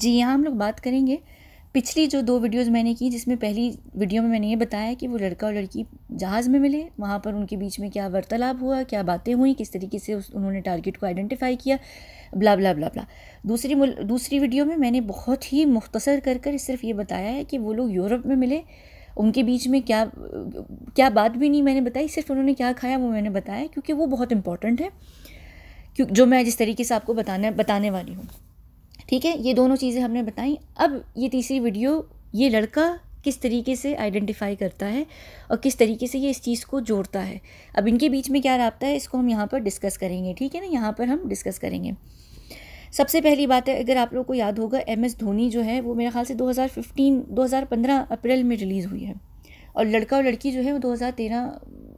जी यहाँ हम लोग बात करेंगे पिछली जो दो वीडियोस मैंने की जिसमें पहली वीडियो में मैंने ये बताया कि वो लड़का और लड़की जहाज़ में मिले वहाँ पर उनके बीच में क्या वार्तालाप हुआ क्या बातें हुई किस तरीके से उस उन्होंने टारगेट को आइडेंटिफाई किया ब्ला ब्ला ब्ला ब्ला दूसरी दूसरी वीडियो में मैंने बहुत ही मुख्तसर कर कर सिर्फ ये बताया है कि वो लोग यूरोप में मिले उनके बीच में क्या क्या बात भी नहीं मैंने बताई सिर्फ उन्होंने क्या खाया वो मैंने बताया क्योंकि वो बहुत इंपॉर्टेंट है क्यों जो मैं जिस तरीके से आपको बताने बताने वाली हूँ ठीक है ये दोनों चीज़ें हमने बताई अब ये तीसरी वीडियो ये लड़का किस तरीके से आइडेंटिफाई करता है और किस तरीके से ये इस चीज़ को जोड़ता है अब इनके बीच में क्या रबता है इसको हम यहाँ पर डिस्कस करेंगे ठीक है ना यहाँ पर हम डिस्कस करेंगे सबसे पहली बात है अगर आप लोग को याद होगा एम एस धोनी जो है वो मेरे ख्याल से 2015 2015 अप्रैल में रिलीज़ हुई है और लड़का और लड़की जो है वो 2013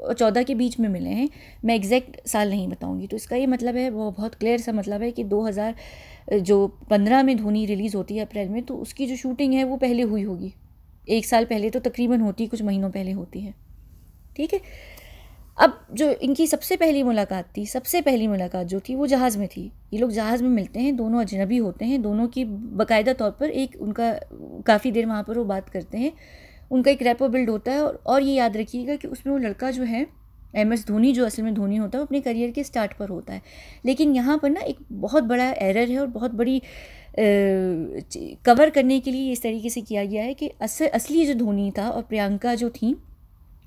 और 14 के बीच में मिले हैं मैं एग्जैक्ट साल नहीं बताऊंगी तो इसका ये मतलब है वो बहुत क्लियर सा मतलब है कि 2000 जो पंद्रह में धोनी रिलीज़ होती है अप्रैल में तो उसकी जो शूटिंग है वो पहले हुई होगी एक साल पहले तो तकरीबन होती कुछ महीनों पहले होती है ठीक है अब जो इनकी सबसे पहली मुलाकात थी सबसे पहली मुलाकात जो थी वो जहाज़ में थी ये लोग जहाज़ में मिलते हैं दोनों अजनबी होते हैं दोनों की बाकायदा तौर पर एक उनका काफ़ी देर वहाँ पर वो बात करते हैं उनका एक रेपो बिल्ड होता है और ये याद रखिएगा कि उसमें वो लड़का जो है एम एस धोनी जो असल में धोनी होता है वो अपने करियर के स्टार्ट पर होता है लेकिन यहाँ पर ना एक बहुत बड़ा एरर है और बहुत बड़ी कवर करने के लिए इस तरीके से किया गया है कि असल असली जो धोनी था और प्रियंका जो थी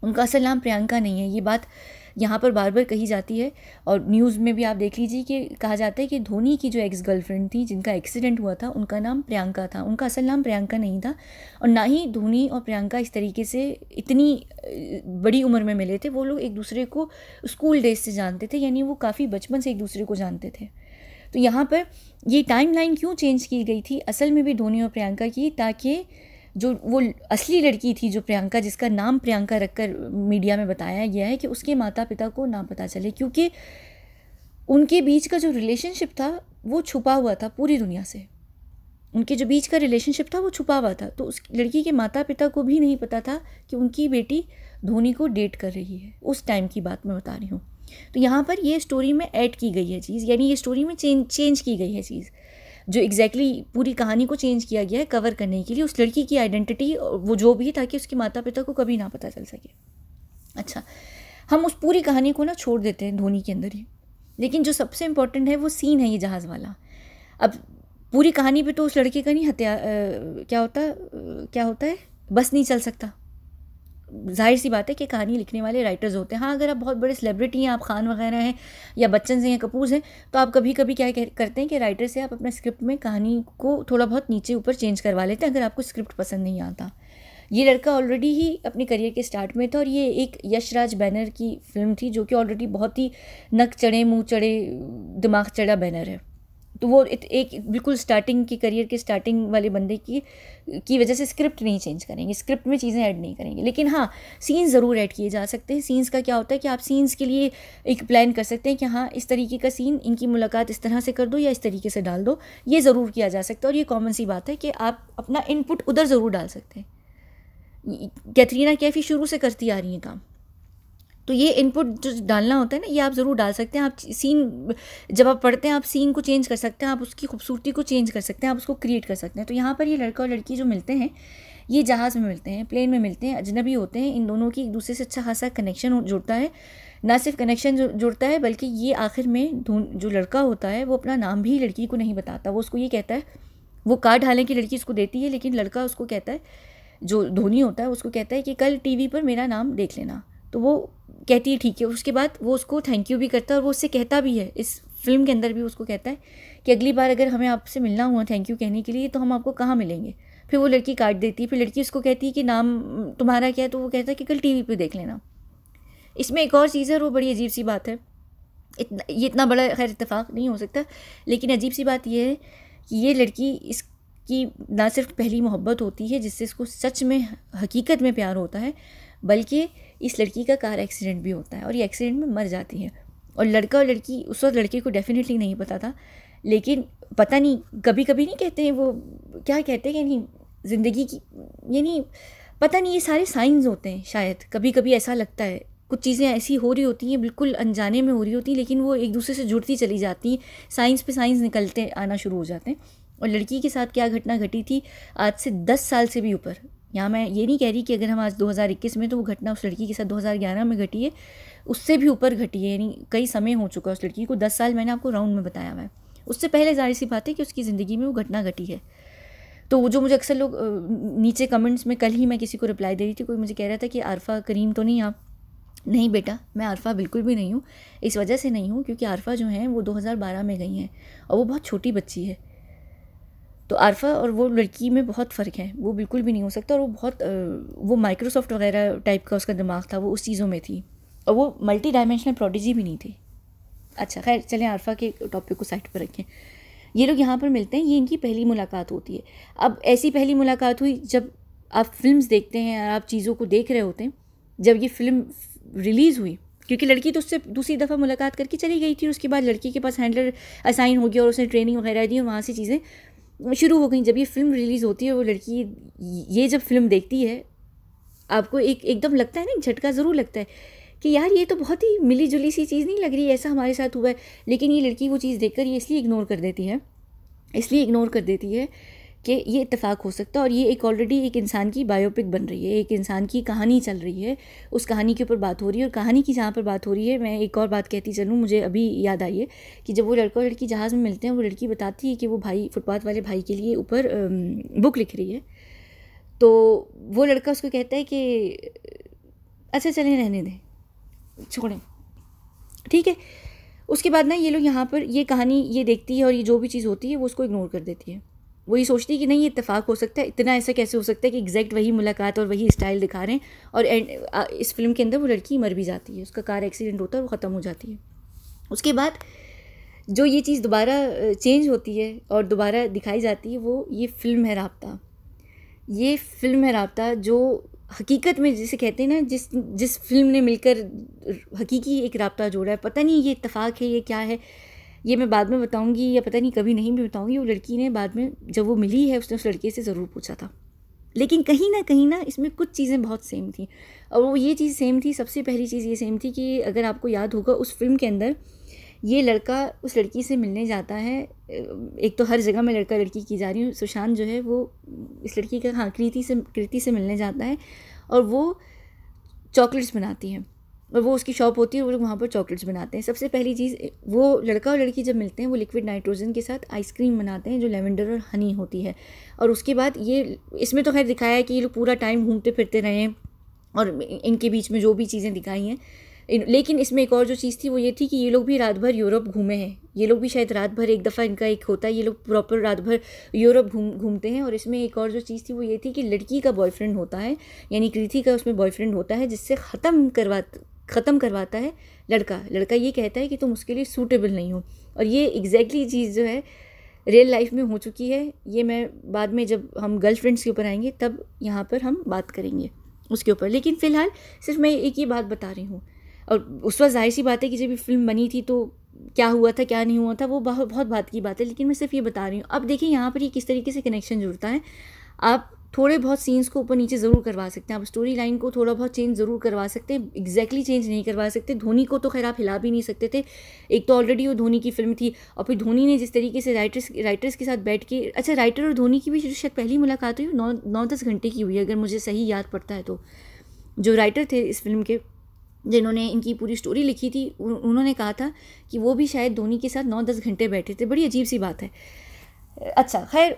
उनका असल नाम प्रियंका नहीं है ये बात यहाँ पर बार बार कही जाती है और न्यूज़ में भी आप देख लीजिए कि कहा जाता है कि धोनी की जो एक्स गर्लफ्रेंड थी जिनका एक्सीडेंट हुआ था उनका नाम प्रियंका था उनका असल नाम प्रियंका नहीं था और ना ही धोनी और प्रियंका इस तरीके से इतनी बड़ी उम्र में मिले थे वो लोग एक दूसरे को स्कूल डेज से जानते थे यानी वो काफ़ी बचपन से एक दूसरे को जानते थे तो यहाँ पर ये टाइमलाइन क्यों चेंज की गई थी असल में भी धोनी और प्रियंका की ताकि जो वो असली लड़की थी जो प्रियंका जिसका नाम प्रियंका रखकर मीडिया में बताया गया है कि उसके माता पिता को ना पता चले क्योंकि उनके बीच का जो रिलेशनशिप था वो छुपा हुआ था पूरी दुनिया से उनके जो बीच का रिलेशनशिप था वो छुपा हुआ था तो उस लड़की के माता पिता को भी नहीं पता था कि उनकी बेटी धोनी को डेट कर रही है उस टाइम की बात मैं बता रही हूँ तो यहाँ पर ये स्टोरी में ऐड की गई है चीज़ यानी ये स्टोरी में चेंज चेंज की गई है चीज़ जो एग्जैक्टली exactly पूरी कहानी को चेंज किया गया है कवर करने के लिए उस लड़की की आइडेंटिटी वो जो भी ताकि उसके माता पिता को कभी ना पता चल सके अच्छा हम उस पूरी कहानी को ना छोड़ देते हैं धोनी के अंदर ही लेकिन जो सबसे इम्पोर्टेंट है वो सीन है ये जहाज़ वाला अब पूरी कहानी पे तो उस लड़के का नहीं हत्या क्या होता क्या होता है बस नहीं चल सकता जाहिर सी बात है कि कहानी लिखने वाले राइटर्स होते हैं हाँ अगर आप बहुत बड़े सेलिब्रिटी हैं आप खान वगैरह हैं या बच्चन से या कपूर हैं तो आप कभी कभी क्या करते हैं कि राइटर से आप अपने स्क्रिप्ट में कहानी को थोड़ा बहुत नीचे ऊपर चेंज करवा लेते हैं अगर आपको स्क्रिप्ट पसंद नहीं आता ये लड़का ऑलरेडी ही अपने करियर के स्टार्ट में था और ये एक यशराज बैनर की फिल्म थी जो कि ऑलरेडी बहुत ही नक चढ़े मुँह चढ़े दिमाग चढ़ा बैनर है तो वो एक बिल्कुल स्टार्टिंग की करियर के स्टार्टिंग वाले बंदे की की वजह से स्क्रिप्ट नहीं चेंज करेंगे स्क्रिप्ट में चीज़ें ऐड नहीं करेंगे लेकिन हाँ सीन्स ज़रूर ऐड किए जा सकते हैं सीन्स का क्या होता है कि आप सीन्स के लिए एक प्लान कर सकते हैं कि हाँ इस तरीके का सीन इनकी मुलाकात इस तरह से कर दो या इस तरीके से डाल दो ये ज़रूर किया जा सकता है और ये कॉमन सी बात है कि आप अपना इनपुट उधर ज़रूर डाल सकते हैं कैथरीना कैफ़ी शुरू से करती आ रही हैं काम तो ये इनपुट जो डालना होता है ना ये आप ज़रूर डाल सकते हैं आप सीन जब आप पढ़ते हैं आप सीन को चेंज कर सकते हैं आप उसकी खूबसूरती को चेंज कर सकते हैं आप उसको क्रिएट कर सकते हैं तो यहाँ पर ये लड़का और लड़की जो मिलते हैं ये जहाज़ में मिलते हैं प्लेन में मिलते हैं अजनबी होते हैं इन दोनों की एक दूसरे से अच्छा खासा कनेक्शन जुड़ता है ना सिर्फ कनेक्शन जुड़ता है बल्कि ये आखिर में जो लड़का होता है वो अपना नाम भी लड़की को नहीं बताता वो उसको ये कहता है वो कार्ड हालांकि लड़की उसको देती है लेकिन लड़का उसको कहता है जो धोनी होता है उसको कहता है कि कल टीवी पर मेरा नाम देख लेना तो वो कहती है ठीक है उसके बाद वो उसको थैंक यू भी करता है और वो उससे कहता भी है इस फिल्म के अंदर भी उसको कहता है कि अगली बार अगर हमें आपसे मिलना हुआ थैंक यू कहने के लिए तो हम आपको कहाँ मिलेंगे फिर वो लड़की काट देती है फिर लड़की उसको कहती है कि नाम तुम्हारा क्या है तो वो कहता है कि कल टीवी पे देख लेना इसमें एक और चीज़ है वो बड़ी अजीब सी बात है इतना ये इतना बड़ा खैर इतफाक़ नहीं हो सकता लेकिन अजीब सी बात यह है कि ये लड़की इसकी ना सिर्फ पहली मोहब्बत होती है जिससे इसको सच में हकीकत में प्यार होता है बल्कि इस लड़की का कार एक्सीडेंट भी होता है और ये एक्सीडेंट में मर जाती है और लड़का और लड़की उस वक्त लड़के को डेफिनेटली नहीं पता था लेकिन पता नहीं कभी कभी नहीं कहते हैं वो क्या कहते हैं नहीं ज़िंदगी की यानी पता नहीं ये सारे साइंस होते हैं शायद कभी कभी ऐसा लगता है कुछ चीज़ें ऐसी हो रही होती हैं बिल्कुल अनजाने में हो रही होती हैं लेकिन वो एक दूसरे से जुड़ती चली जाती हैं साइंस पे साइंस निकलते आना शुरू हो जाते हैं और लड़की के साथ क्या घटना घटी थी आज से दस साल से भी ऊपर यहाँ मैं ये नहीं कह रही कि अगर हम आज 2021 में तो वो घटना उस लड़की के साथ 2011 में घटी है उससे भी ऊपर घटी है यानी कई समय हो चुका है उस लड़की को दस साल मैंने आपको राउंड में बताया हुआ है उससे पहले जाहिर सी बात है कि उसकी ज़िंदगी में वो घटना घटी है तो वो जो मुझे अक्सर लोग नीचे कमेंट्स में कल ही मैं किसी को रिप्लाई दे रही थी कोई मुझे कह रहा था कि आरफा करीम तो नहीं आप हाँ। नहीं बेटा मैं आरफा बिल्कुल भी नहीं हूँ इस वजह से नहीं हूँ क्योंकि आरफा जो हैं वो 2012 में गई हैं और वो बहुत छोटी बच्ची है तो आरफा और वो लड़की में बहुत फ़र्क है वो बिल्कुल भी नहीं हो सकता और वो बहुत वो माइक्रोसॉफ्ट वगैरह टाइप का उसका दिमाग था वो उस चीज़ों में थी और वो मल्टी डायमेंशनल प्रोडिजी भी नहीं थी अच्छा खैर चलें आरफा के टॉपिक को साइड पर रखें ये लोग यहाँ पर मिलते हैं ये इनकी पहली मुलाकात होती है अब ऐसी पहली मुलाकात हुई जब आप फिल्म देखते हैं और आप चीज़ों को देख रहे होते हैं जब ये फिल्म रिलीज़ हुई क्योंकि लड़की तो उससे दूसरी दफ़ा मुलाकात करके चली गई थी उसके बाद लड़की के पास हैंडलर असाइन हो गया और उसने ट्रेनिंग वगैरह दी और वहाँ से चीज़ें शुरू हो गई जब ये फ़िल्म रिलीज़ होती है वो लड़की ये जब फिल्म देखती है आपको एक एकदम लगता है ना एक झटका ज़रूर लगता है कि यार ये तो बहुत ही मिली जुली सी चीज़ नहीं लग रही ऐसा हमारे साथ हुआ है लेकिन ये लड़की वो चीज़ देखकर ये इसलिए इग्नोर कर देती है इसलिए इग्नोर कर देती है कि ये इतफ़ाक़ हो सकता है और ये एक ऑलरेडी एक इंसान की बायोपिक बन रही है एक इंसान की कहानी चल रही है उस कहानी के ऊपर बात हो रही है और कहानी की जहाँ पर बात हो रही है मैं एक और बात कहती चलूँ मुझे अभी याद आई है कि जब वो लड़का और लड़की जहाज़ में मिलते हैं वो लड़की बताती है कि वो भाई फुटपाथ वाले भाई के लिए ऊपर बुक लिख रही है तो वो लड़का उसको कहता है कि अच्छा चलें रहने दें छोड़ें ठीक है उसके बाद ना ये लोग यहाँ पर ये कहानी ये देखती है और ये जो भी चीज़ होती है वो उसको इग्नोर कर देती है वही सोचती है कि नहीं ये इतफाक़ हो सकता है इतना ऐसा कैसे हो सकता है कि एग्जैक्ट वही मुलाकात और वही स्टाइल दिखा रहे हैं और एंड इस फिल्म के अंदर वो लड़की मर भी जाती है उसका कार एक्सीडेंट होता है वो ख़त्म हो जाती है उसके बाद जो ये चीज़ दोबारा चेंज होती है और दोबारा दिखाई जाती है वो ये फिल्म है रबता ये फिल्म है रबता जो हकीकत में जिसे कहते हैं ना जिस जिस फिल्म ने मिलकर हकीकी एक रबता जोड़ा है पता नहीं ये इतफाक़ है ये क्या है ये मैं बाद में बताऊँगी या पता नहीं कभी नहीं भी बताऊँगी वो लड़की ने बाद में जब वो मिली है उसने उस लड़के से ज़रूर पूछा था लेकिन कहीं ना कहीं ना इसमें कुछ चीज़ें बहुत सेम थी और वो ये चीज़ सेम थी सबसे पहली चीज़ ये सेम थी कि अगर आपको याद होगा उस फिल्म के अंदर ये लड़का उस लड़की से मिलने जाता है एक तो हर जगह मैं लड़का लड़की की जा रही हूँ सुशांत जो है वो इस लड़की का हाँ कृति से कृति से मिलने जाता है और वो चॉकलेट्स बनाती है और वो उसकी शॉप होती है और वो वहाँ पर चॉकलेट्स बनाते हैं सबसे पहली चीज़ वो लड़का और लड़की जब मिलते हैं वो लिक्विड नाइट्रोजन के साथ आइसक्रीम बनाते हैं जो लेवेंडर और हनी होती है और उसके बाद ये इसमें तो खैर दिखाया है कि ये लोग पूरा टाइम घूमते फिरते रहे हैं और इनके बीच में जो भी चीज़ें दिखाई हैं लेकिन इसमें एक और जो चीज़ थी वो ये थी कि ये लोग भी रात भर यूरोप घूमे हैं ये लोग भी शायद रात भर एक दफ़ा इनका एक होता है ये लोग प्रॉपर रात भर यूरोप घूम घूमते हैं और इसमें एक और जो चीज़ थी वो ये थी कि लड़की का बॉयफ्रेंड होता है यानी कृति का उसमें बॉयफ्रेंड होता है जिससे ख़त्म करवा ख़त्म करवाता है लड़का लड़का ये कहता है कि तुम उसके लिए सूटेबल नहीं हो और ये एग्जैक्टली exactly चीज़ जो है रियल लाइफ में हो चुकी है ये मैं बाद में जब हम गर्ल फ्रेंड्स के ऊपर आएंगे तब यहाँ पर हम बात करेंगे उसके ऊपर लेकिन फ़िलहाल सिर्फ मैं एक ही बात बता रही हूँ और उस वक्त जाहिर सी बात है कि जब ये फिल्म बनी थी तो क्या हुआ था क्या नहीं हुआ था वो बहुत बहुत बात की बात है लेकिन मैं सिर्फ ये बता रही हूँ अब देखिए यहाँ पर ये किस तरीके से कनेक्शन जुड़ता है आप थोड़े बहुत सीन्स को ऊपर नीचे ज़रूर करवा सकते हैं आप स्टोरी लाइन को थोड़ा बहुत चेंज ज़रूर करवा सकते हैं एग्जैक्टली चेंज नहीं करवा सकते धोनी को तो खैर आप हिला भी नहीं सकते थे एक तो ऑलरेडी वो धोनी की फिल्म थी और फिर धोनी ने जिस तरीके से राइटर्स राइटर्स के साथ बैठ के अच्छा राइटर और धोनी की भी शायद पहली मुलाकात हुई नौ नौ दस घंटे की हुई अगर मुझे सही याद पड़ता है तो जो राइटर थे इस फिल्म के जिन्होंने इनकी पूरी स्टोरी लिखी थी उन्होंने कहा था कि वो भी शायद धोनी के साथ नौ दस घंटे बैठे थे बड़ी अजीब सी बात है अच्छा खैर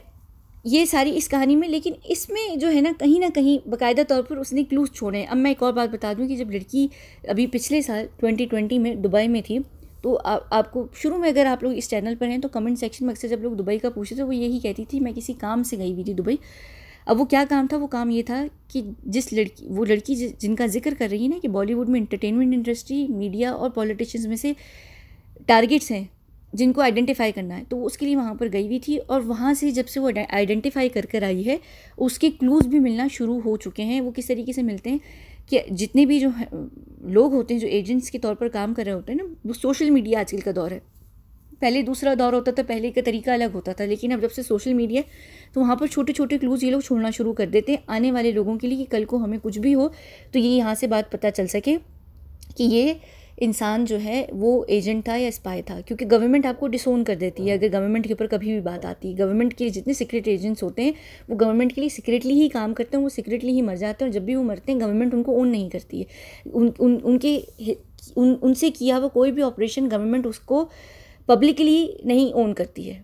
ये सारी इस कहानी में लेकिन इसमें जो है ना कहीं ना कहीं बाकायदा तौर पर उसने क्लूज छोड़े हैं अब मैं एक और बात बता दूं कि जब लड़की अभी पिछले साल 2020 में दुबई में थी तो आ, आपको शुरू में अगर आप लोग इस चैनल पर हैं तो कमेंट सेक्शन में अक्सर जब लोग दुबई का पूछे तो वो यही कहती थी मैं किसी काम से गई हुई थी दुबई अब वो क्या काम था वो काम ये था कि जिस लड़की वो लड़की जिनका जिक्र कर रही है ना कि बॉलीवुड में इंटरटेनमेंट इंडस्ट्री मीडिया और पॉलिटिशियंस में से टारगेट्स हैं जिनको आइडेंटिफाई करना है तो वो उसके लिए वहाँ पर गई हुई थी और वहाँ से जब से वो आइडेंटिफाई कर कर आई है उसके क्लूज़ भी मिलना शुरू हो चुके हैं वो किस तरीके से मिलते हैं कि जितने भी जो लोग होते हैं जो एजेंट्स के तौर पर काम कर रहे होते हैं ना वो सोशल मीडिया आजकल का दौर है पहले दूसरा दौर होता था पहले का तरीका अलग होता था लेकिन अब जब से सोशल मीडिया तो वहाँ पर छोटे छोटे क्लूज़ ये लोग छोड़ना शुरू कर देते हैं आने वाले लोगों के लिए कि कल को हमें कुछ भी हो तो ये यहाँ से बात पता चल सके कि ये इंसान जो है वो एजेंट था या स्पाई था क्योंकि गवर्नमेंट आपको डिसोन कर देती है हाँ। अगर गवर्नमेंट के ऊपर कभी भी बात आती है गवर्नमेंट के जितने सीक्रेट एजेंट्स होते हैं वो गवर्नमेंट के लिए सीक्रेटली ही काम करते हैं वो सीक्रेटली ही मर जाते हैं और जब भी वो मरते हैं गवर्नमेंट उनको ओन नहीं करती है उन, उन उनके उन उनसे किया हुआ कोई भी ऑपरेशन गवर्नमेंट उसको पब्लिकली नहीं ओन करती है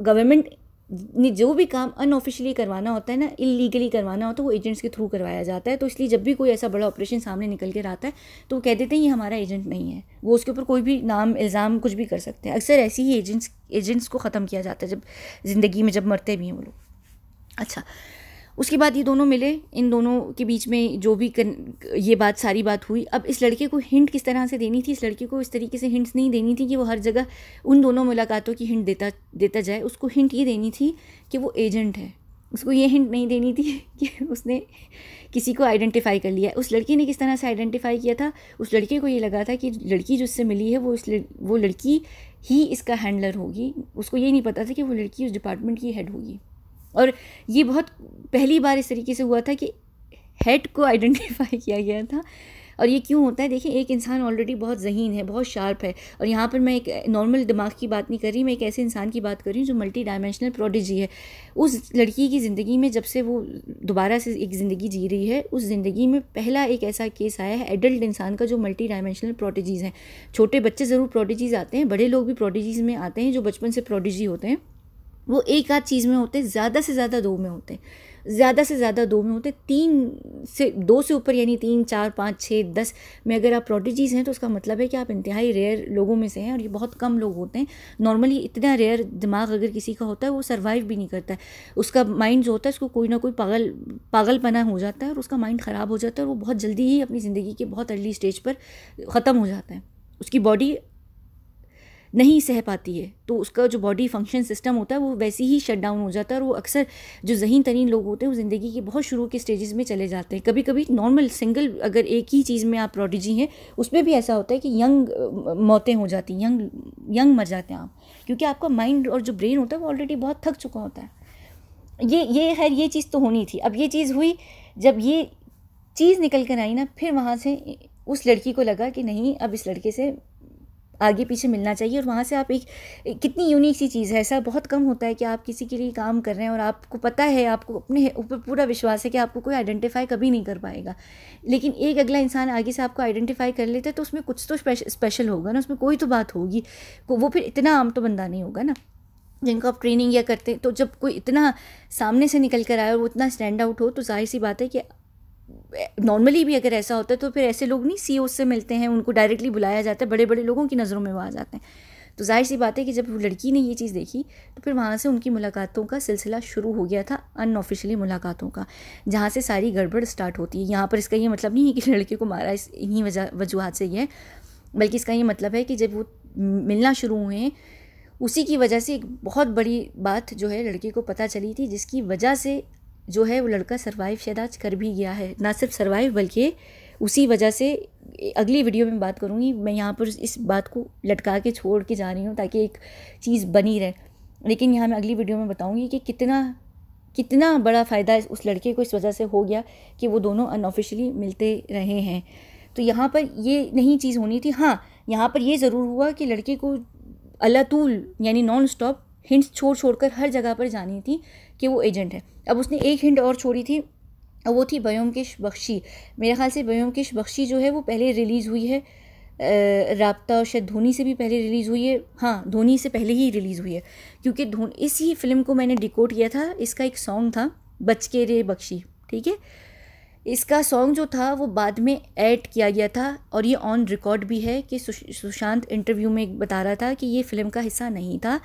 गवर्नमेंट जो भी काम अनऑफिशियली करवाना होता है ना इलीगली करवाना होता तो है वो एजेंट्स के थ्रू करवाया जाता है तो इसलिए जब भी कोई ऐसा बड़ा ऑपरेशन सामने निकल के आता है तो वो कह देते हैं ये हमारा एजेंट नहीं है वो उसके ऊपर कोई भी नाम इल्ज़ाम कुछ भी कर सकते हैं अक्सर ऐसी ही एजेंट्स एजेंट्स को ख़त्म किया जाता है जब ज़िंदगी में जब मरते भी हैं वो लोग अच्छा उसके बाद ये दोनों मिले इन दोनों के बीच में जो भी कर, ये बात सारी बात हुई अब इस लड़के को हिंट किस तरह से देनी थी इस लड़के को इस तरीके से हिंट्स नहीं देनी थी कि वो हर जगह उन दोनों मुलाकातों की हिंट देता देता जाए उसको हिंट ये देनी थी कि वो एजेंट है उसको ये हिंट नहीं देनी थी कि उसने किसी को आइडेंटिफाई कर लिया उस लड़की ने किस तरह से आइडेंटिफाई किया था उस लड़के को ये लगा था कि लड़की जो उससे मिली है वो इस वो लड़की ही इसका हैंडलर होगी उसको ये नहीं पता था कि वो लड़की उस डिपार्टमेंट की हेड होगी और ये बहुत पहली बार इस तरीके से हुआ था कि हेड को आइडेंटिफाई किया गया था और ये क्यों होता है देखिए एक इंसान ऑलरेडी बहुत जहीन है बहुत शार्प है और यहाँ पर मैं एक नॉर्मल दिमाग की बात नहीं कर रही मैं एक ऐसे इंसान की बात कर रही हूँ जो मल्टी डायमेंशनल प्रोडिजी है उस लड़की की ज़िंदगी में जब से वो दोबारा से एक ज़िंदगी जी रही है उस ज़िंदगी में पहला एक ऐसा केस आया है एडल्ट इंसान का जो मल्टी डायमेंशनल प्रोडिजीज़ हैं छोटे बच्चे ज़रूर प्रोडिजीज़ आते हैं बड़े लोग भी प्रोडिजीज़ में आते हैं जो बचपन से प्रोडिजी होते हैं वो एक आध चीज़ में होते ज़्यादा से ज़्यादा दो में होते ज़्यादा से ज़्यादा दो में होते तीन से दो से ऊपर यानी तीन चार पाँच छः दस में अगर आप प्रोडिजीज़ हैं तो उसका मतलब है कि आप इंतहाई रेयर लोगों में से हैं और ये बहुत कम लोग होते हैं नॉर्मली इतना रेयर दिमाग अगर किसी का होता है वो सर्वाइव भी नहीं करता है उसका माइंड जो होता है उसको कोई ना कोई पागल पागलपना हो जाता है और उसका माइंड ख़राब हो जाता है और वो बहुत जल्दी ही अपनी ज़िंदगी के बहुत अर्ली स्टेज पर ख़त्म हो जाता है उसकी बॉडी नहीं सह पाती है तो उसका जो बॉडी फंक्शन सिस्टम होता है वो वैसे ही शट डाउन हो जाता है और वो अक्सर जो जहन तरीन लोग होते हैं वो ज़िंदगी के बहुत शुरू के स्टेजेस में चले जाते हैं कभी कभी नॉर्मल सिंगल अगर एक ही चीज़ में आप प्रोडिजी हैं उसमें भी ऐसा होता है कि यंग मौतें हो जाती हैं यंग यंग मर जाते हैं आप क्योंकि आपका माइंड और जो ब्रेन होता है वो ऑलरेडी बहुत थक चुका होता है ये ये खैर ये चीज़ तो होनी थी अब ये चीज़ हुई जब ये चीज़ निकल कर आई ना फिर वहाँ से उस लड़की को लगा कि नहीं अब इस लड़के से आगे पीछे मिलना चाहिए और वहाँ से आप एक, एक कितनी यूनिक सी चीज़ है ऐसा बहुत कम होता है कि आप किसी के लिए काम कर रहे हैं और आपको पता है आपको अपने ऊपर पूरा विश्वास है कि आपको कोई आइडेंटिफाई कभी नहीं कर पाएगा लेकिन एक अगला इंसान आगे से आपको आइडेंटिफाई कर लेता है तो उसमें कुछ तो स्पेशल होगा ना उसमें कोई तो बात होगी वो फिर इतना आम तो बंदा नहीं होगा ना जिनको आप ट्रेनिंग या करते हैं तो जब कोई इतना सामने से निकल कर आए और वो इतना स्टैंड आउट हो तो जाहिर सी बात है कि नॉर्मली भी अगर ऐसा होता है तो फिर ऐसे लोग नहीं सी e से मिलते हैं उनको डायरेक्टली बुलाया जाता है बड़े बड़े लोगों की नज़रों में वो आ जाते हैं तो जाहिर सी बात है कि जब लड़की ने ये चीज़ देखी तो फिर वहाँ से उनकी मुलाकातों का सिलसिला शुरू हो गया था अनऑफिशियली मुलाकातों का जहाँ से सारी गड़बड़ स्टार्ट होती है यहाँ पर इसका ये मतलब नहीं है कि लड़के को मारा इस इन्हीं वजह वजूहत से ही है बल्कि इसका ये मतलब है कि जब वो मिलना शुरू हुए उसी की वजह से एक बहुत बड़ी बात जो है लड़के को पता चली थी जिसकी वजह से जो है वो लड़का सर्वाइव शायद आज कर भी गया है ना सिर्फ सर्वाइव बल्कि उसी वजह से अगली वीडियो में बात करूँगी मैं यहाँ पर इस बात को लटका के छोड़ के जा रही हूँ ताकि एक चीज़ बनी रहे लेकिन यहाँ मैं अगली वीडियो में बताऊँगी कि कितना कितना बड़ा फ़ायदा उस लड़के को इस वजह से हो गया कि वो दोनों अनऑफिशली मिलते रहे हैं तो यहाँ पर ये नहीं चीज़ होनी थी हाँ यहाँ पर ये ज़रूर हुआ कि लड़के को अलातूल यानी नॉन स्टॉप हिंट्स छोड़ छोड़ कर हर जगह पर जानी थी कि वो एजेंट है अब उसने एक हिंट और छोड़ी थी वो थी किश बख्शी मेरे ख्याल से किश बख्शी जो है वो पहले रिलीज़ हुई है रबता और शायद धोनी से भी पहले रिलीज़ हुई है हाँ धोनी से पहले ही रिलीज़ हुई है क्योंकि धोनी इसी फिल्म को मैंने डिकोड किया था इसका एक सॉन्ग था बच के रे बख्शी ठीक है इसका सॉन्ग जो था वो बाद में ऐड किया गया था और ये ऑन रिकॉर्ड भी है कि सुशांत इंटरव्यू में बता रहा था कि ये फ़िल्म का हिस्सा नहीं था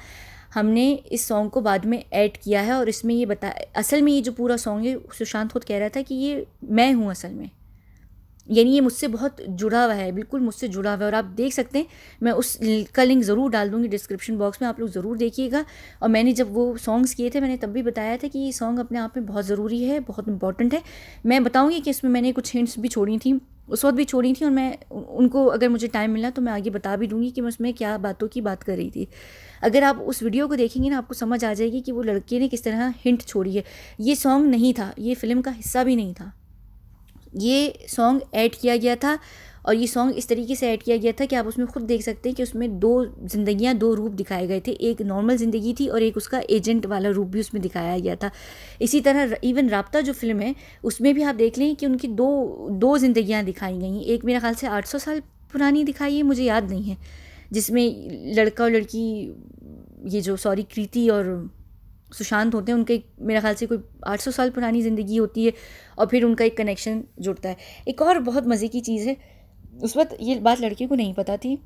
हमने इस सॉन्ग को बाद में ऐड किया है और इसमें ये बता असल में ये जो पूरा सॉन्ग है सुशांत खुद कह रहा था कि ये मैं हूँ असल में यानी ये मुझसे बहुत जुड़ा हुआ है बिल्कुल मुझसे जुड़ा हुआ है और आप देख सकते हैं मैं उस का लिंक ज़रूर डाल दूँगी डिस्क्रिप्शन बॉक्स में आप लोग ज़रूर देखिएगा और मैंने जब वो सॉन्ग्स किए थे मैंने तब भी बताया था कि ये सॉन्ग अपने आप में बहुत ज़रूरी है बहुत इंपॉर्टेंट है मैं बताऊँगी कि इसमें मैंने कुछ हिंट्स भी छोड़ी थी उस वक्त भी छोड़ी थी और मैं उनको अगर मुझे टाइम मिला तो मैं आगे बता भी दूंगी कि मैं उसमें क्या बातों की बात कर रही थी अगर आप उस वीडियो को देखेंगे ना आपको समझ आ जाएगी कि वो लड़के ने किस तरह हिंट छोड़ी है ये सॉन्ग नहीं था ये फिल्म का हिस्सा भी नहीं था ये सॉन्ग ऐड किया गया था और ये सॉन्ग इस तरीके से ऐड किया गया था कि आप उसमें खुद देख सकते हैं कि उसमें दो जिंदगियां दो रूप दिखाए गए थे एक नॉर्मल ज़िंदगी थी और एक उसका एजेंट वाला रूप भी उसमें दिखाया गया था इसी तरह इवन रबता जो फिल्म है उसमें भी आप देख लें कि उनकी दो दो ज़िंदगियाँ दिखाई गई हैं एक मेरे ख्याल से आठ सौ साल पुरानी दिखाई है मुझे याद नहीं है जिसमें लड़का और लड़की ये जो सॉरी कृति और सुशांत होते हैं उनके एक मेरा ख्याल से कोई 800 साल पुरानी ज़िंदगी होती है और फिर उनका एक कनेक्शन जुड़ता है एक और बहुत मज़े की चीज़ है उस वक्त ये बात लड़के को नहीं पता थी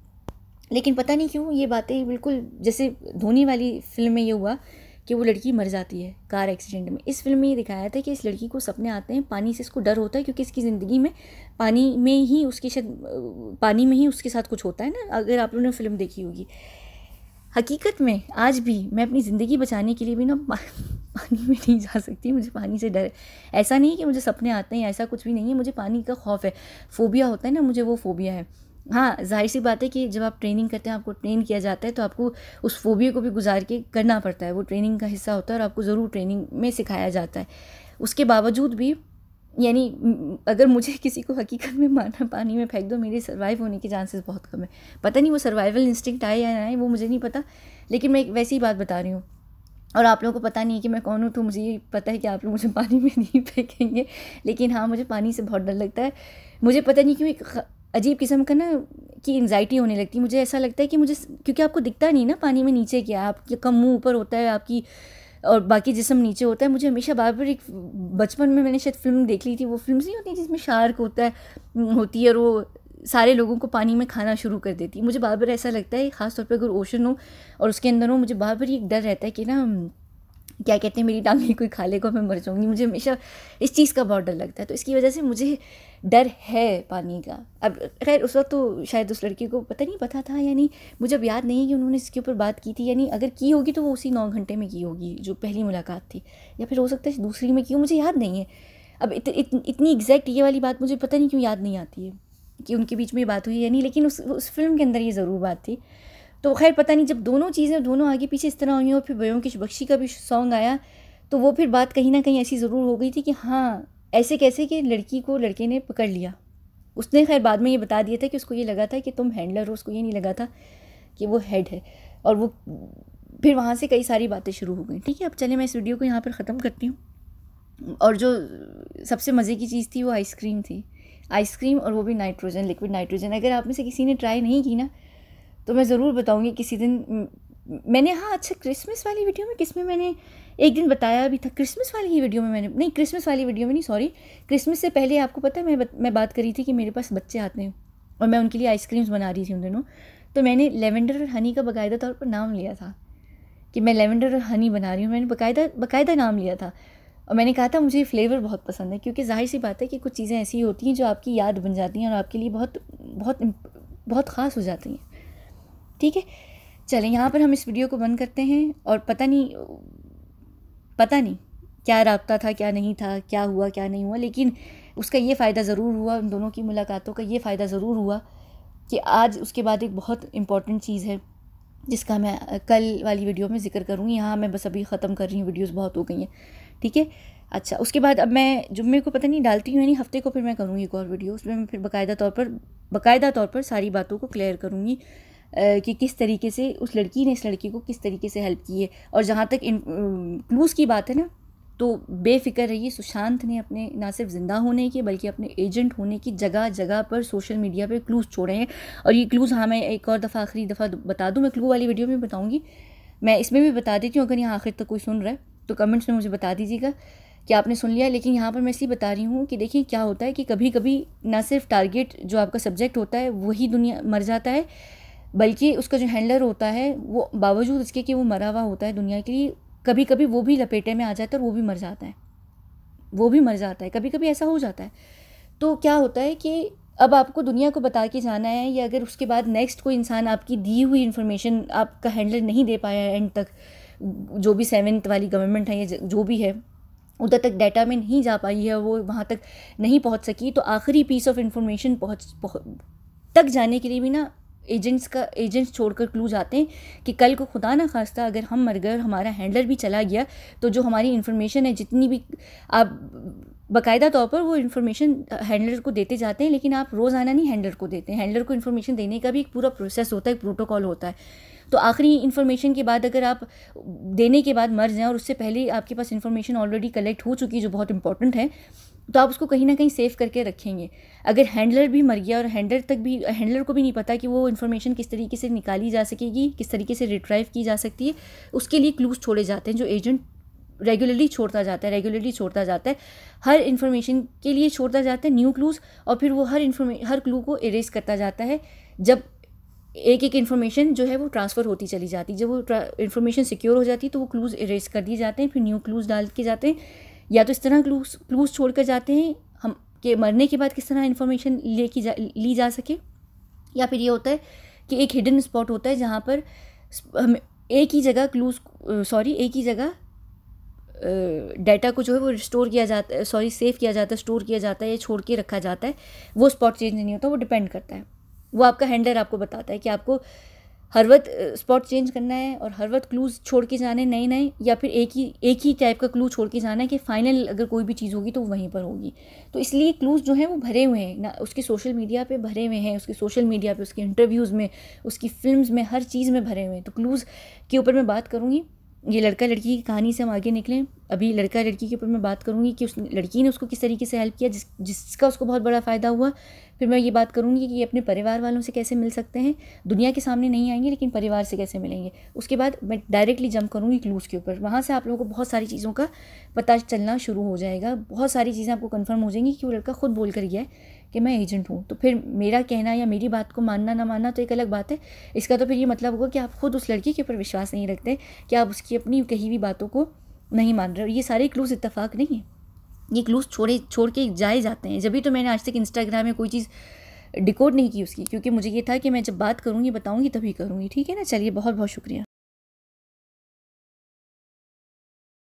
लेकिन पता नहीं क्यों ये बातें बिल्कुल जैसे धोनी वाली फिल्म में ये हुआ कि वो लड़की मर जाती है कार एक्सीडेंट में इस फिल्म में ये दिखाया था कि इस लड़की को सपने आते हैं पानी से इसको डर होता है क्योंकि इसकी ज़िंदगी में पानी में ही उसके शायद पानी में ही उसके साथ कुछ होता है ना अगर आप लोगों ने फिल्म देखी होगी हकीकत में आज भी मैं अपनी ज़िंदगी बचाने के लिए भी ना पानी में नहीं जा सकती मुझे पानी से डर ऐसा नहीं कि मुझे सपने आते हैं ऐसा कुछ भी नहीं है मुझे पानी का खौफ है फोबिया होता है ना मुझे वो फोबिया है हाँ जाहिर सी बात है कि जब आप ट्रेनिंग करते हैं आपको ट्रेन किया जाता है तो आपको उस फोबिया को भी गुजार के करना पड़ता है वो ट्रेनिंग का हिस्सा होता है और आपको ज़रूर ट्रेनिंग में सिखाया जाता है उसके बावजूद भी यानी अगर मुझे किसी को हकीकत में मारना पानी में फेंक दो मेरे सर्वाइव होने के चांसेस बहुत कम है पता नहीं वो सर्वाइवल इंस्टिंक्ट आए या ना आए वो मुझे नहीं पता लेकिन मैं वैसी ही बात बता रही हूँ और आप लोगों को पता नहीं है कि मैं कौन हूँ तो मुझे ये पता है कि आप लोग मुझे पानी में नहीं फेंकेंगे लेकिन हाँ मुझे पानी से बहुत डर लगता है मुझे पता नहीं क्यों एक अजीब किस्म का ना कि एंगजाइटी होने लगती है मुझे ऐसा लगता है कि मुझे क्योंकि आपको दिखता नहीं ना पानी में नीचे क्या आपका मुँह ऊपर होता है आपकी और बाकी जिसम नीचे होता है मुझे हमेशा बार बार एक बचपन में मैंने शायद फिल्म देख ली थी वो फिल्म नहीं होती जिसमें शार्क होता है होती है और वो सारे लोगों को पानी में खाना शुरू कर देती है मुझे बार बार ऐसा लगता है ख़ासतौर पर अगर ओशन हो और उसके अंदर हो मुझे बार बार ये डर रहता है कि ना क्या कहते हैं मेरी टांग कोई खा लेगा मैं मर जाऊँगी मुझे हमेशा इस चीज़ का बहुत डर लगता है तो इसकी वजह से मुझे डर है पानी का अब खैर उस वक्त तो शायद उस लड़की को पता नहीं पता था यानी मुझे अब याद नहीं है कि उन्होंने इसके ऊपर बात की थी यानी अगर की होगी तो वो उसी नौ घंटे में की होगी जो पहली मुलाकात थी या फिर हो सकता है दूसरी में की हो मुझे याद नहीं है अब इत, इत, इतनी एग्जैक्ट ये वाली बात मुझे पता नहीं क्यों याद नहीं आती है कि उनके बीच में बात हुई यानी लेकिन उस उस फिल्म के अंदर ये ज़रूर बात थी तो खैर पता नहीं जब दोनों चीज़ें दोनों आगे पीछे इस तरह हुई और फिर की बख्शी का भी सॉन्ग आया तो वो फिर बात कहीं ना कहीं ऐसी ज़रूर हो गई थी कि हाँ ऐसे कैसे कि लड़की को लड़के ने पकड़ लिया उसने खैर बाद में ये बता दिया था कि उसको ये लगा था कि तुम हैंडलर हो उसको ये नहीं लगा था कि वो हेड है और वो फिर वहाँ से कई सारी बातें शुरू हो गई ठीक है अब चले मैं इस वीडियो को यहाँ पर ख़त्म करती हूँ और जो सबसे मज़े की चीज़ थी वो आइसक्रीम थी आइसक्रीम और वो भी नाइट्रोजन लिक्विड नाइट्रोजन अगर आप में से किसी ने ट्राई नहीं की ना तो मैं ज़रूर बताऊँगी किसी दिन मैंने हाँ अच्छा क्रिसमस वाली वीडियो में किस में मैंने एक दिन बताया भी था क्रिसमस वाली ही वीडियो में मैंने नहीं क्रिसमस वाली वीडियो में नहीं सॉरी क्रिसमस से पहले आपको पता है मैं मैं बात करी थी कि मेरे पास बच्चे आते हैं और मैं उनके लिए आइसक्रीम्स बना रही थी उन दिनों तो मैंने लेवेंडर और हनी का बाकायदा तौर पर नाम लिया था कि मैं लेवेंडर और हनी बना रही हूँ मैंने बाकायदा बाकायदा नाम लिया था और मैंने कहा था मुझे फ्लेवर बहुत पसंद है क्योंकि जाहिर सी बात है कि कुछ चीज़ें ऐसी होती हैं जो आपकी याद बन जाती हैं और आपके लिए बहुत बहुत बहुत ख़ास हो जाती हैं ठीक है चलें यहाँ पर हम इस वीडियो को बंद करते हैं और पता नहीं पता नहीं क्या रबता था क्या नहीं था क्या हुआ क्या नहीं हुआ लेकिन उसका ये फ़ायदा ज़रूर हुआ उन दोनों की मुलाकातों का ये फ़ायदा ज़रूर हुआ कि आज उसके बाद एक बहुत इम्पॉर्टेंट चीज़ है जिसका मैं कल वाली वीडियो में ज़िक्र करूँगी यहाँ मैं बस अभी ख़त्म कर रही हूँ वीडियोज़ बहुत हो गई हैं ठीक है अच्छा उसके बाद अब मैं जुम्मे को पता नहीं डालती हूँ यानी हफ्ते को फिर मैं करूँगी एक और वीडियो उसमें मैं फिर बाकायदा तौर पर बाकायदा तौर पर सारी बातों को क्लियर करूँगी कि किस तरीके से उस लड़की ने इस लड़की को किस तरीके से हेल्प की है और जहाँ तक क्लूज़ की बात है ना तो बेफिक्र रहिए सुशांत ने अपने ना सिर्फ ज़िंदा होने की बल्कि अपने एजेंट होने की जगह जगह पर सोशल मीडिया पर क्लूज़ छोड़े हैं और ये क्लूज़ हाँ मैं एक और दफ़ा आखिरी दफ़ा बता दूँ मैं क्लू वाली वीडियो में बताऊँगी मैं इसमें भी बता देती हूँ अगर यहाँ आखिर तक कोई सुन रहा है तो कमेंट्स में मुझे बता दीजिएगा कि आपने सुन लिया लेकिन यहाँ पर मैं इसलिए बता रही हूँ कि देखिए क्या होता है कि कभी कभी ना सिर्फ टारगेट जो आपका सब्जेक्ट होता है वही दुनिया मर जाता है बल्कि उसका जो हैंडलर होता है वो बावजूद इसके कि वो मरा हुआ होता है दुनिया के लिए कभी कभी वो भी लपेटे में आ जाता है और वो भी मर जाता है वो भी मर जाता है कभी कभी ऐसा हो जाता है तो क्या होता है कि अब आपको दुनिया को बता के जाना है या अगर उसके बाद नेक्स्ट कोई इंसान आपकी दी हुई इन्फॉर्मेशन आपका हैंडलर नहीं दे पाया है एंड तक जो भी सेवन्थ वाली गवर्नमेंट है या जो भी है उधर तक डाटा में नहीं जा पाई है वो वहाँ तक नहीं पहुँच सकी तो आखिरी पीस ऑफ इन्फॉर्मेशन पहुँच तक जाने के लिए भी ना एजेंट्स का एजेंट्स छोड़कर क्लू जाते हैं कि कल को खुदा ना खास्ता अगर हम मर गए और हमारा हैंडलर भी चला गया तो जो हमारी इन्फॉर्मेशन है जितनी भी आप बाकायदा तौर पर वो इन्फॉर्मेशन हैंडलर को देते जाते हैं लेकिन आप रोज़ाना नहीं हैंडलर को देते हैं हैंडलर को इन्फॉर्मेशन देने का भी एक पूरा प्रोसेस होता है एक प्रोटोकॉल होता है तो आखिरी इन्फॉर्मेशन के बाद अगर आप देने के बाद मर जाएं और उससे पहले आपके पास इन्फॉर्मेशन ऑलरेडी कलेक्ट हो चुकी है जो बहुत इंपॉर्टेंट है तो आप उसको कहीं ना कहीं सेव करके रखेंगे अगर हैंडलर भी मर गया और हैंडलर तक भी हैंडलर को भी नहीं पता कि वो इन्फॉर्मेशन किस तरीके से निकाली जा सकेगी किस तरीके से रिट्राइव की जा सकती है उसके लिए क्लूज़ छोड़े जाते हैं जो एजेंट रेगुलरली छोड़ता जाता है रेगुलरली छोड़ता जाता है हर इन्फॉर्मेशन के लिए छोड़ता जाता है न्यू क्लूज़ और फिर वो हर इन्फॉर्मे हर क्लू को इरेज करता जाता है जब एक एक इन्फॉर्मेशन जो है वो ट्रांसफ़र होती चली जाती है जब वो इन्फॉर्मेशन सिक्योर हो जाती है तो वो क्लूज़ इरेज कर दिए जाते हैं फिर न्यू क्लूज़ डाल के जाते हैं या तो इस तरह क्लूज क्लूज छोड़ कर जाते हैं हम के मरने के बाद किस तरह इन्फॉर्मेशन की जा ली जा सके या फिर ये होता है कि एक हिडन स्पॉट होता है जहाँ पर हम एक ही जगह क्लूज सॉरी एक ही जगह डाटा को जो है वो स्टोर किया जाता है सॉरी सेव किया जाता है स्टोर किया जाता है या छोड़ के रखा जाता है वो स्पॉट चेंज नहीं होता वो डिपेंड करता है वो आपका हैंडलर आपको बताता है कि आपको हर वक्त स्पॉट चेंज करना है और हर वक्त क्लूज छोड़ के जाने नए नए या फिर एक ही एक ही टाइप का क्लू छोड़ के जाना है कि फाइनल अगर कोई भी चीज़ होगी तो वहीं पर होगी तो इसलिए क्लूज़ जो हैं वो भरे हुए हैं ना उसके सोशल मीडिया पे भरे हुए हैं उसके सोशल मीडिया पे उसके इंटरव्यूज़ में उसकी फिल्म में हर चीज़ में भरे हुए हैं तो क्लूज़ के ऊपर मैं बात करूँगी ये लड़का लड़की की कहानी से हम आगे निकलें अभी लड़का लड़की के ऊपर मैं बात करूँगी कि उस लड़की ने उसको किस तरीके से हेल्प किया जिस जिसका उसको बहुत बड़ा फ़ायदा हुआ फिर मैं ये बात करूँगी कि ये अपने परिवार वालों से कैसे मिल सकते हैं दुनिया के सामने नहीं आएंगे लेकिन परिवार से कैसे मिलेंगे उसके बाद मैं डायरेक्टली जंप करूँगी क्लूज़ के ऊपर वहाँ से आप लोगों को बहुत सारी चीज़ों का पता चलना शुरू हो जाएगा बहुत सारी चीज़ें आपको कन्फर्म हो जाएंगी कि वो लड़का खुद बोल कर गया है कि मैं एजेंट हूँ तो फिर मेरा कहना या मेरी बात को मानना ना मानना तो एक अलग बात है इसका तो फिर ये मतलब होगा कि आप खुद उस लड़की के ऊपर विश्वास नहीं रखते कि आप उसकी अपनी कही हुई बातों को नहीं मान रहे हो ये सारे क्लूज़ इतफाक़ नहीं है ये क्लूज़ छोड़े छोड़ के जाए जाते हैं जब तो मैंने आज तक इंस्टाग्राम में कोई चीज़ डिकोड नहीं की उसकी क्योंकि मुझे ये था कि मैं जब बात करूँगी बताऊँगी तभी करूँगी ठीक है ना चलिए बहुत बहुत शुक्रिया